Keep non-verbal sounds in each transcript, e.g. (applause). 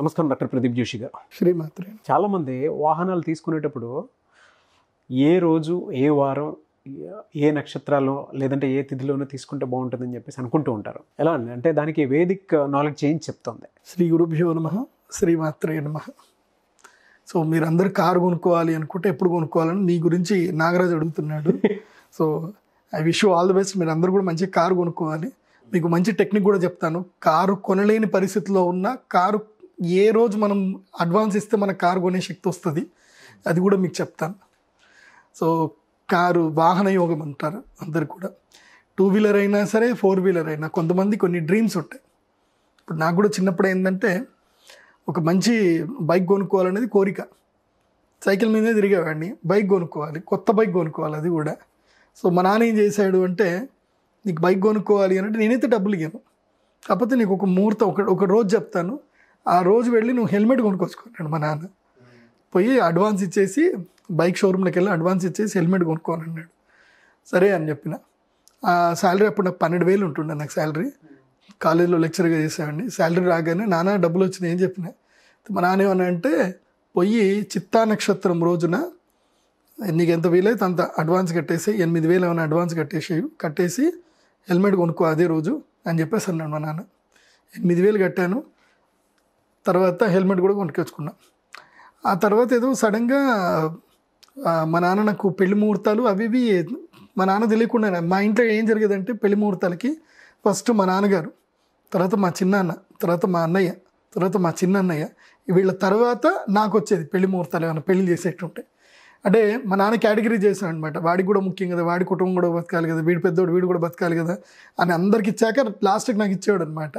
నమస్కారం డాక్టర్ ప్రదీప్ జోషి గారు శ్రీమాత్రే చాలామంది వాహనాలు తీసుకునేటప్పుడు ఏ రోజు ఏ వారం ఏ నక్షత్రాల్లో లేదంటే ఏ తిథిలోనూ తీసుకుంటే బాగుంటుందని చెప్పేసి అనుకుంటూ ఉంటారు ఎలా అంటే దానికి వేదిక్ నాలెడ్జ్ చేంజ్ చెప్తుంది శ్రీ గురుభ్యో నమ శ్రీమాత్రే నమ సో అందరూ కారు కొనుక్కోవాలి అనుకుంటే ఎప్పుడు కొనుక్కోవాలని మీ గురించి నాగరాజు అడుగుతున్నాడు (laughs) so I wish you all the best మీరు అందరూ కూడా మంచి కారు కొనుక్కోవాలి మీకు మంచి టెక్నిక్ కూడా చెప్తాను కారు కొనలేని పరిస్థితిలో ఉన్న కారు ఏ రోజు మనం అడ్వాన్స్ ఇస్తే మన కారు కొనే శక్తి వస్తుంది అది కూడా మీకు చెప్తాను సో కారు వాహన యోగం అంటారు అందరు కూడా టూ వీలర్ అయినా సరే ఫోర్ వీలర్ అయినా కొంతమంది కొన్ని డ్రీమ్స్ ఉంటాయి ఇప్పుడు నాకు కూడా చిన్నప్పుడు ఏంటంటే ఒక మంచి బైక్ కొనుక్కోవాలనేది కోరిక సైకిల్ మీదే తిరిగేవాడిని బైక్ కొనుక్కోవాలి కొత్త బైక్ కొనుక్కోవాలి అది కూడా సో మా నాన్న ఏం చేశాడు అంటే నీకు బైక్ కొనుక్కోవాలి అని అంటే నేనైతే డబ్బులు ఇవ్వను కాకపోతే నీకు ఒక ముహూర్తం ఒక ఒక రోజు చెప్తాను ఆ రోజు వెళ్ళి నువ్వు హెల్మెట్ కొనుక్కొచ్చుకున్నాడు మా నాన్న పోయి అడ్వాన్స్ ఇచ్చేసి బైక్ షోరూమ్లోకి వెళ్ళి అడ్వాన్స్ ఇచ్చేసి హెల్మెట్ కొనుక్కోనన్నాడు సరే అని చెప్పిన ఆ శాలరీ అప్పుడు నాకు పన్నెండు వేలు ఉంటుండే నాకు శాలరీ కాలేజీలో లెక్చర్గా చేసేవాడిని శాలరీ రాగానే నానా డబ్బులు వచ్చినాయి ఏం చెప్పిన మా నాన్న ఏమన్నా అంటే పోయి చిత్తా నక్షత్రం రోజున నీకు ఎంత వీలైతే అంత అడ్వాన్స్ కట్టేసి ఎనిమిది వేలు ఏమైనా అడ్వాన్స్ కట్టేసి కట్టేసి హెల్మెట్ కొనుక్కో అదే రోజు అని చెప్పేసి అన్నాడు మా నాన్న ఎనిమిది వేలు కట్టాను తర్వాత హెల్మెట్ కూడా కొనుక్కొచ్చుకున్నాం ఆ తర్వాత ఏదో సడన్గా మా నాన్న నాకు పెళ్లి ముహూర్తాలు అవి ఇవి మా నాన్న తెలియకుండా మా ఇంట్లో ఏం జరిగేదంటే పెళ్లి ముహూర్తాలకి ఫస్ట్ మా నాన్నగారు తర్వాత మా చిన్నాన్న తర్వాత మా అన్నయ్య తర్వాత మా చిన్నన్నయ్య వీళ్ళ తర్వాత నాకు వచ్చేది పెళ్లి ముహూర్తాలు ఏమైనా పెళ్లి చేసేటుంటే అంటే మా నాన్న కేటగిరీ చేశాను అనమాట వాడికి కూడా ముఖ్యం కదా వాడి కుటుంబం కూడా బతకాలి కదా వీడి పెద్దోడు వీడు కూడా బతకాలి కదా అని అందరికి ఇచ్చాక లాస్ట్కి నాకు ఇచ్చేవాడు అనమాట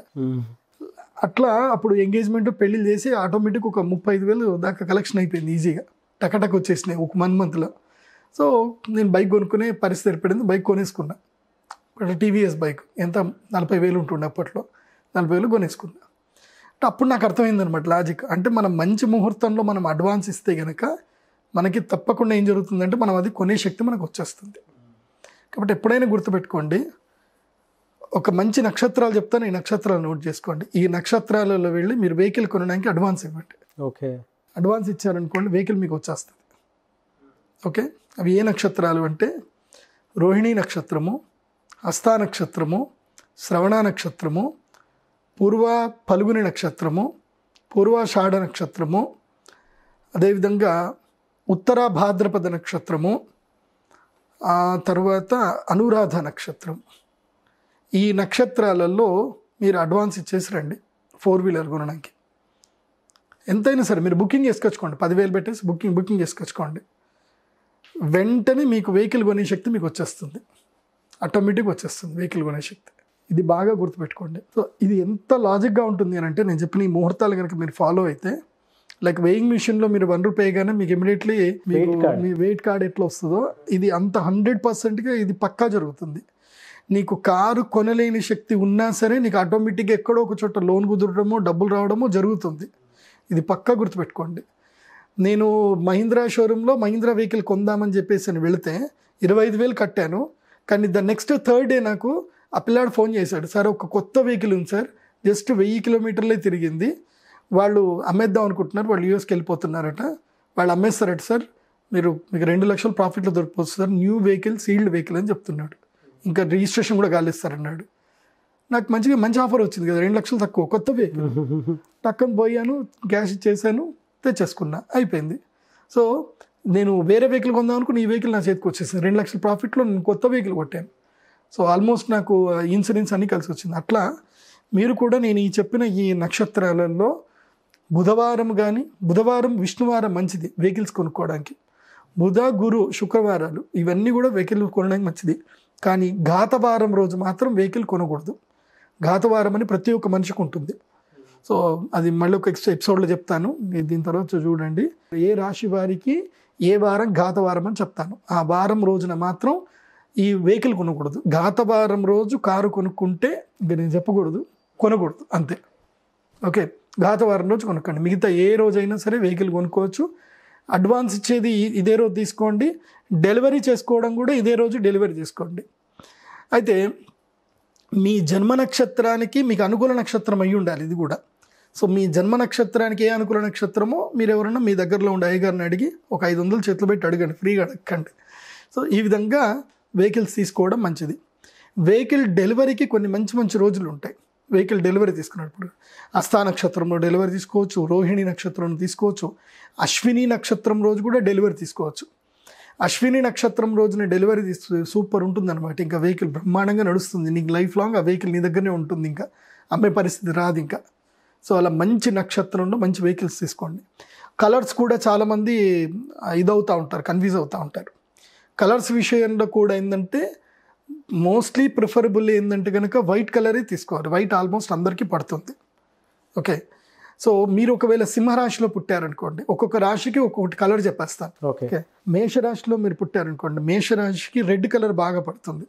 అట్లా అప్పుడు ఎంగేజ్మెంట్ పెళ్లి చేసి ఆటోమేటిక్ ఒక ముప్పై ఐదు వేలు దాకా కలెక్షన్ అయిపోయింది ఈజీగా టకటక వచ్చేసినాయి ఒక వన్ మంత్లో సో నేను బైక్ కొనుక్కునే పరిస్థితి ఏర్పడింది బైక్ కొనేసుకున్నా అంటే టీవీఎస్ బైక్ ఎంత నలభై వేలు ఉంటుండే అప్పట్లో నలభై వేలు కొనేసుకున్నా అప్పుడు నాకు అర్థమైంది అనమాట లాజిక్ అంటే మనం మంచి ముహూర్తంలో మనం అడ్వాన్స్ ఇస్తే కనుక మనకి తప్పకుండా ఏం జరుగుతుందంటే మనం అది కొనే శక్తి మనకు వచ్చేస్తుంది కాబట్టి ఎప్పుడైనా గుర్తుపెట్టుకోండి ఒక మంచి నక్షత్రాలు చెప్తాను ఈ నక్షత్రాలు నోట్ చేసుకోండి ఈ నక్షత్రాలలో వెళ్ళి మీరు వెహికల్ కొనడానికి అడ్వాన్స్ ఇవ్వండి ఓకే అడ్వాన్స్ ఇచ్చారనుకోండి వెహికల్ మీకు వచ్చేస్తుంది ఓకే అవి ఏ నక్షత్రాలు అంటే రోహిణి నక్షత్రము హస్తా నక్షత్రము శ్రవణ నక్షత్రము పూర్వ పలుగుని నక్షత్రము పూర్వాషాఢ నక్షత్రము అదేవిధంగా ఉత్తర భాద్రపద నక్షత్రము ఆ తర్వాత అనురాధ నక్షత్రం ఈ నక్షత్రాలలో మీరు అడ్వాన్స్ ఇచ్చేసి రండి ఫోర్ వీలర్ కొనడానికి ఎంతైనా సరే మీరు బుకింగ్ చేసుకొచ్చుకోండి పదివేలు పెట్టేసి బుకింగ్ బుకింగ్ చేసుకొచ్చుకోండి వెంటనే మీకు వెహికల్ కొనే శక్తి మీకు వచ్చేస్తుంది ఆటోమేటిక్ వచ్చేస్తుంది వెహికల్ కొనే శక్తి ఇది బాగా గుర్తుపెట్టుకోండి సో ఇది ఎంత లాజిక్గా ఉంటుంది అని అంటే నేను చెప్పిన ఈ ముహూర్తాలు కనుక మీరు ఫాలో అయితే లైక్ వెయింగ్ మిషన్లో మీరు వన్ రూపాయి కానీ మీకు ఇమీడియట్లీ మీ వెయిట్ కార్డ్ ఎట్లా వస్తుందో ఇది అంత హండ్రెడ్ పర్సెంట్గా ఇది పక్కా జరుగుతుంది నీకు కారు కొనలేని శక్తి ఉన్నా సరే నీకు ఆటోమేటిక్గా ఎక్కడో ఒక చోట లోన్ కుదరడమో డబ్బులు రావడమో జరుగుతుంది ఇది పక్కా గుర్తుపెట్టుకోండి నేను మహీంద్రా షోరూంలో మహీంద్రా వెహికల్ కొందామని చెప్పేసి నేను వెళితే ఇరవై ఐదు వేలు కట్టాను కానీ ద నెక్స్ట్ థర్డ్ డే నాకు ఆ పిల్లాడు ఫోన్ చేశాడు సార్ ఒక కొత్త వెహికల్ ఉంది సార్ జస్ట్ వెయ్యి కిలోమీటర్లే తిరిగింది వాళ్ళు అమ్మేద్దాం అనుకుంటున్నారు వాళ్ళు యూఎస్కి వెళ్ళిపోతున్నారట వాళ్ళు అమ్మేస్తారట సార్ మీరు మీకు రెండు లక్షలు ప్రాఫిట్లో దొరికిపోతుంది sir new vehicle sealed vehicle అని చెప్తున్నాడు ఇంకా రిజిస్ట్రేషన్ కూడా అన్నాడు నాకు మంచిగా మంచి ఆఫర్ వచ్చింది కదా రెండు లక్షలు తక్కువ కొత్త వెహికల్ టక్కన పోయాను క్యాష్ ఇచ్చేసాను తెచ్చేసుకున్నా అయిపోయింది సో నేను వేరే వెహికల్ కొందాం అనుకుని ఈ వెహికల్ నా చేతికి వచ్చేసింది రెండు లక్షల ప్రాఫిట్లో నేను కొత్త వెహికల్ కొట్టాను సో ఆల్మోస్ట్ నాకు ఇన్సూరెన్స్ అన్నీ కలిసి వచ్చింది అట్లా మీరు కూడా నేను ఈ చెప్పిన ఈ నక్షత్రాలలో బుధవారం కానీ బుధవారం విష్ణువారం మంచిది వెహికల్స్ కొనుక్కోవడానికి బుధ గురు శుక్రవారాలు ఇవన్నీ కూడా వెహికల్ కొనడానికి మంచిది కానీ ఘాతవారం రోజు మాత్రం వెహికల్ కొనకూడదు ఘాతవారం అని ప్రతి ఒక్క మనిషికి ఉంటుంది సో అది మళ్ళీ ఒక ఎక్స్ట్రా ఎపిసోడ్లో చెప్తాను దీని తర్వాత చూడండి ఏ రాశి వారికి ఏ వారం ఘాతవారం అని చెప్తాను ఆ వారం రోజున మాత్రం ఈ వెహికల్ కొనకూడదు ఘాతవారం రోజు కారు కొనుక్కుంటే నేను చెప్పకూడదు కొనకూడదు అంతే ఓకే ఘాతవారం రోజు కొనుక్కండి మిగతా ఏ రోజైనా సరే వెహికల్ కొనుక్కోవచ్చు అడ్వాన్స్ ఇచ్చేది ఇదే రోజు తీసుకోండి డెలివరీ చేసుకోవడం కూడా ఇదే రోజు డెలివరీ చేసుకోండి అయితే మీ జన్మ నక్షత్రానికి మీకు అనుకూల నక్షత్రం అయి ఉండాలి ఇది కూడా సో మీ జన్మ నక్షత్రానికి ఏ అనుకూల నక్షత్రమో మీరు ఎవరన్నా మీ దగ్గరలో ఉండే అయ్యగారిని అడిగి ఒక ఐదు వందలు చేతులు పెట్టి అడగండి ఫ్రీగా అడగండి సో ఈ విధంగా వెహికల్స్ తీసుకోవడం మంచిది వెహికల్ డెలివరీకి కొన్ని మంచి మంచి రోజులు ఉంటాయి వెహికల్ డెలివరీ తీసుకున్నప్పుడు అస్థా నక్షత్రంలో డెలివరీ తీసుకోవచ్చు రోహిణి నక్షత్రంలో తీసుకోవచ్చు అశ్విని నక్షత్రం రోజు కూడా డెలివరీ తీసుకోవచ్చు అశ్విని నక్షత్రం రోజున డెలివరీ తీసుకు సూపర్ ఉంటుందన్నమాట ఇంకా వెహికల్ బ్రహ్మాండంగా నడుస్తుంది నీకు లైఫ్ లాంగ్ ఆ వెహికల్ నీ దగ్గరనే ఉంటుంది ఇంకా అమ్మే పరిస్థితి రాదు ఇంకా సో అలా మంచి నక్షత్రంలో మంచి వెహికల్స్ తీసుకోండి కలర్స్ కూడా చాలామంది ఇదవుతూ ఉంటారు కన్ఫ్యూజ్ అవుతూ ఉంటారు కలర్స్ విషయంలో కూడా ఏంటంటే మోస్ట్లీ ప్రిఫరబుల్ ఏంటంటే కనుక వైట్ కలరే తీసుకోవాలి వైట్ ఆల్మోస్ట్ అందరికీ పడుతుంది ఓకే సో మీరు ఒకవేళ సింహరాశిలో పుట్టారనుకోండి ఒక్కొక్క రాశికి ఒక్కొక్కటి కలర్ చెప్పేస్తాను ఓకే మేషరాశిలో మీరు పుట్టారనుకోండి మేషరాశికి రెడ్ కలర్ బాగా పడుతుంది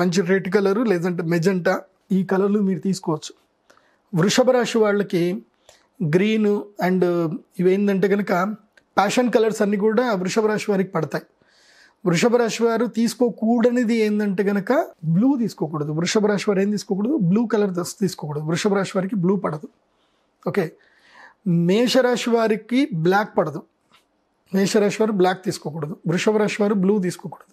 మంచి రెడ్ కలరు లేదంటే మెజంట ఈ కలర్లు మీరు తీసుకోవచ్చు వృషభ రాశి వాళ్ళకి గ్రీన్ అండ్ ఇవేంటంటే కనుక ప్యాషన్ కలర్స్ అన్నీ కూడా వృషభ రాశి వారికి పడతాయి వృషభ రాశి వారు తీసుకోకూడనిది ఏంటంటే గనక బ్లూ తీసుకోకూడదు వృషభ రాశి వారు ఏం తీసుకోకూడదు బ్లూ కలర్ తీసుకోకూడదు వృషభ రాశి వారికి బ్లూ పడదు ఓకే మేషరాశి వారికి బ్లాక్ పడదు మేషరాశి వారు బ్లాక్ తీసుకోకూడదు వృషభ రాశి వారు బ్లూ తీసుకోకూడదు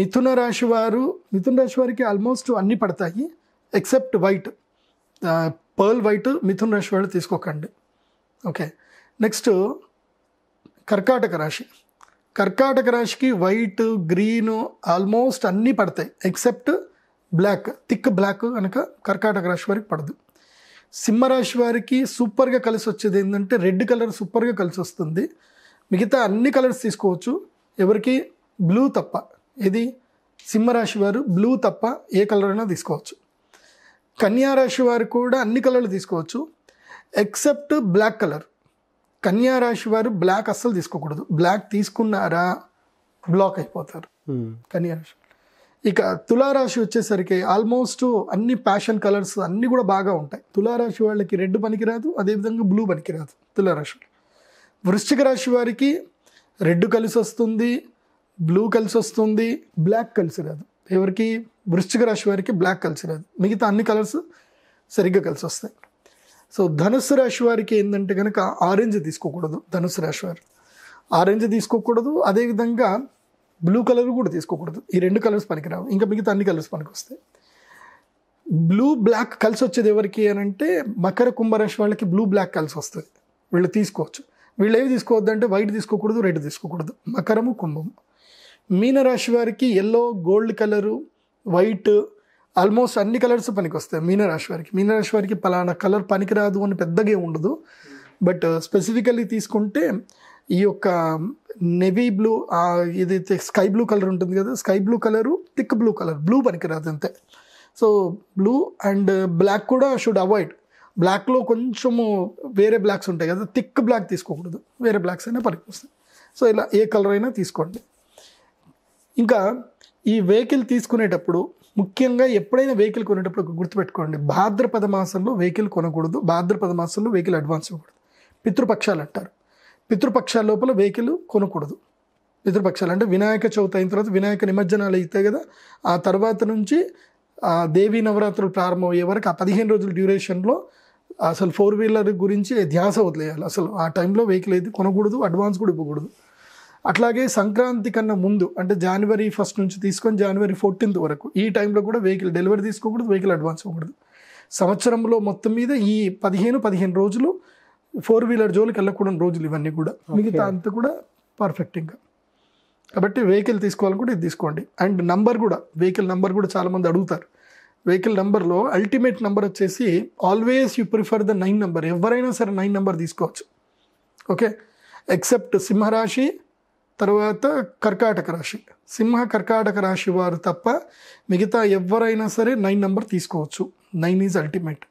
మిథున రాశి వారు మిథున రాశి వారికి ఆల్మోస్ట్ అన్నీ పడతాయి ఎక్సెప్ట్ వైట్ పర్ల్ వైట్ మిథున రాశి వాళ్ళు తీసుకోకండి ఓకే నెక్స్ట్ కర్కాటక రాశి కర్కాటక రాశికి వైట్ గ్రీన్ ఆల్మోస్ట్ అన్నీ పడతాయి ఎక్సెప్ట్ బ్లాక్ థిక్ బ్లాక్ కనుక కర్కాటక రాశి వారికి పడదు సింహరాశి వారికి సూపర్గా కలిసి వచ్చేది ఏంటంటే రెడ్ కలర్ సూపర్గా కలిసి వస్తుంది మిగతా అన్ని కలర్స్ తీసుకోవచ్చు ఎవరికి బ్లూ తప్ప ఇది సింహరాశి వారు బ్లూ తప్ప ఏ కలర్ అయినా తీసుకోవచ్చు కన్యారాశి వారు కూడా అన్ని కలర్లు తీసుకోవచ్చు ఎక్సెప్ట్ బ్లాక్ కలర్ రాశి వారు బ్లాక్ అస్సలు తీసుకోకూడదు బ్లాక్ తీసుకున్నారా బ్లాక్ అయిపోతారు hmm. కన్యారాశి ఇక తులారాశి వచ్చేసరికి ఆల్మోస్ట్ అన్ని ప్యాషన్ కలర్స్ అన్నీ కూడా బాగా ఉంటాయి తులారాశి వాళ్ళకి రెడ్ పనికిరాదు అదేవిధంగా బ్లూ పనికిరాదు తులారాశి వృశ్చిక రాశి వారికి రెడ్ కలిసి వస్తుంది బ్లూ కలిసి వస్తుంది బ్లాక్ కలిసి రాదు ఎవరికి వృశ్చిక రాశి వారికి బ్లాక్ కలిసి రాదు మిగతా అన్ని కలర్స్ సరిగ్గా కలిసి వస్తాయి సో ధనుసు రాశి వారికి ఏంటంటే కనుక ఆరెంజ్ తీసుకోకూడదు ధనుసు రాశి వారు ఆరెంజ్ తీసుకోకూడదు అదేవిధంగా బ్లూ కలర్ కూడా తీసుకోకూడదు ఈ రెండు కలర్స్ పనికిరావు ఇంకా మిగతా అన్ని కలర్స్ పనికి వస్తాయి బ్లూ బ్లాక్ కలిసి వచ్చేది ఎవరికి అని అంటే మకర కుంభరాశి వాళ్ళకి బ్లూ బ్లాక్ కలిసి వస్తుంది వీళ్ళు తీసుకోవచ్చు వీళ్ళు ఏవి తీసుకోవద్దు అంటే వైట్ తీసుకోకూడదు రెడ్ తీసుకోకూడదు మకరము కుంభము మీనరాశి వారికి yellow gold colour white almost అన్ని కలర్స్ పనికి వస్తాయి మీనరాశి వారికి మీనరాశి వారికి పలానా కలర్ పనికిరాదు అని పెద్దగా ఉండదు బట్ స్పెసిఫికల్లీ uh, తీసుకుంటే ఈ యొక్క నెవీ బ్లూ ఏదైతే స్కై బ్లూ కలర్ ఉంటుంది కదా sky blue colour thick blue colour blue పనికిరాదు అంతే సో బ్లూ అండ్ బ్లాక్ కూడా షుడ్ అవాయిడ్ బ్లాక్లో కొంచెము వేరే బ్లాక్స్ ఉంటాయి కదా థిక్ బ్లాక్ తీసుకోకూడదు వేరే బ్లాక్స్ అయినా పనికి వస్తాయి సో ఇలా ఏ కలర్ అయినా తీసుకోండి ఇంకా ఈ వెహికల్ తీసుకునేటప్పుడు ముఖ్యంగా ఎప్పుడైనా వెహికల్ కొనేటప్పుడు గుర్తుపెట్టుకోండి భాద్రపద మాసంలో వెహికల్ కొనకూడదు భాద్రపద మాసంలో వెహికల్ అడ్వాన్స్ ఇవ్వకూడదు పితృపక్షాలు అంటారు పితృపక్షాల లోపల వెహికల్ కొనకూడదు పితృపక్షాలు అంటే వినాయక చవితి అయిన తర్వాత వినాయక నిమజ్జనాలు అవుతాయి కదా ఆ తర్వాత నుంచి ఆ దేవీ నవరాత్రులు ప్రారంభమయ్యే వరకు ఆ పదిహేను రోజుల డ్యూరేషన్లో అసలు ఫోర్ వీలర్ గురించి ధ్యాస వదిలేయాలి అసలు ఆ టైంలో వెహికల్ అయితే కొనకూడదు అడ్వాన్స్ కూడా ఇవ్వకూడదు అట్లాగే సంక్రాంతి కన్నా ముందు అంటే జనవరి ఫస్ట్ నుంచి తీసుకొని జనవరి ఫోర్టీన్త్ వరకు ఈ టైంలో కూడా వెహికల్ డెలివరీ తీసుకోకూడదు వెహికల్ అడ్వాన్స్ ఇవ్వకూడదు సంవత్సరంలో మొత్తం మీద ఈ పదిహేను పదిహేను రోజులు ఫోర్ వీలర్ జోలికి వెళ్ళకూడని రోజులు ఇవన్నీ కూడా మిగతా అంతా కూడా పర్ఫెక్ట్ ఇంకా కాబట్టి వెహికల్ తీసుకోవాలనుకుంటే ఇది తీసుకోండి అండ్ నంబర్ కూడా వెహికల్ నంబర్ కూడా చాలామంది అడుగుతారు వెహికల్ నెంబర్లో అల్టిమేట్ నెంబర్ వచ్చేసి always you prefer the nine number ఎవరైనా సరే నైన్ నెంబర్ తీసుకోవచ్చు ఓకే ఎక్సెప్ట్ సింహరాశి తర్వాత కర్కాటక రాశి సింహ కర్కాటక రాశి వారు తప్ప మిగతా ఎవరైనా సరే నైన్ నెంబర్ తీసుకోవచ్చు nine is ultimate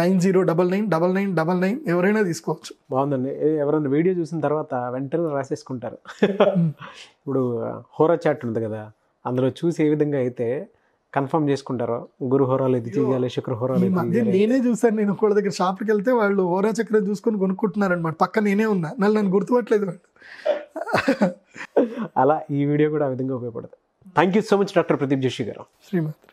nine zero double nine double nine double nine ఎవరైనా తీసుకోవచ్చు బాగుందండి ఎవరైనా వీడియో చూసిన తర్వాత వెంటనే రాసేసుకుంటారు ఇప్పుడు హోరా చాట్ ఉంది కదా అందులో చూసి ఏ విధంగా అయితే కన్ఫర్మ్ చేసుకుంటారు గురు హోరాలు ఇది చేయాలి శుక్ర హోరాలు నేనే చూసాను నేను ఒకళ్ళ దగ్గర షాప్కి వెళ్తే వాళ్ళు హోరా చక్రం చూసుకొని అనమాట పక్క నేనే ఉన్నా నన్ను నన్ను గుర్తుపట్టలేదు వాళ్ళు అలా ఈ వీడియో కూడా ఆ విధంగా ఉపయోగపడుతుంది thank you so much doctor Pradeep Joshi garu Srimanth